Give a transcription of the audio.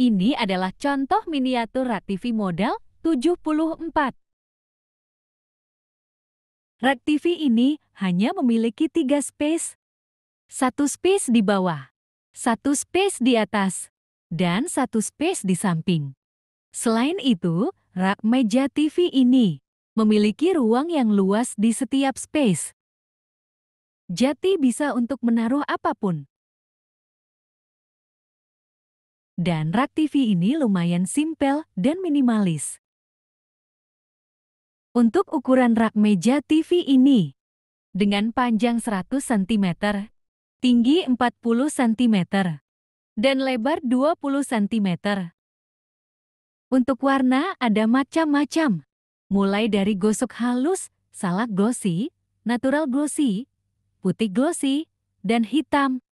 Ini adalah contoh miniatur rak TV model 74. TV ini hanya memiliki tiga space. Satu space di bawah, satu space di atas, dan satu space di samping. Selain itu, rak meja TV ini memiliki ruang yang luas di setiap space. Jati bisa untuk menaruh apapun, dan rak TV ini lumayan simpel dan minimalis. Untuk ukuran rak meja TV ini, dengan panjang 100 cm, tinggi 40 cm, dan lebar 20 cm. Untuk warna ada macam-macam, mulai dari gosok halus, salak glossy, natural glossy, putih glossy, dan hitam.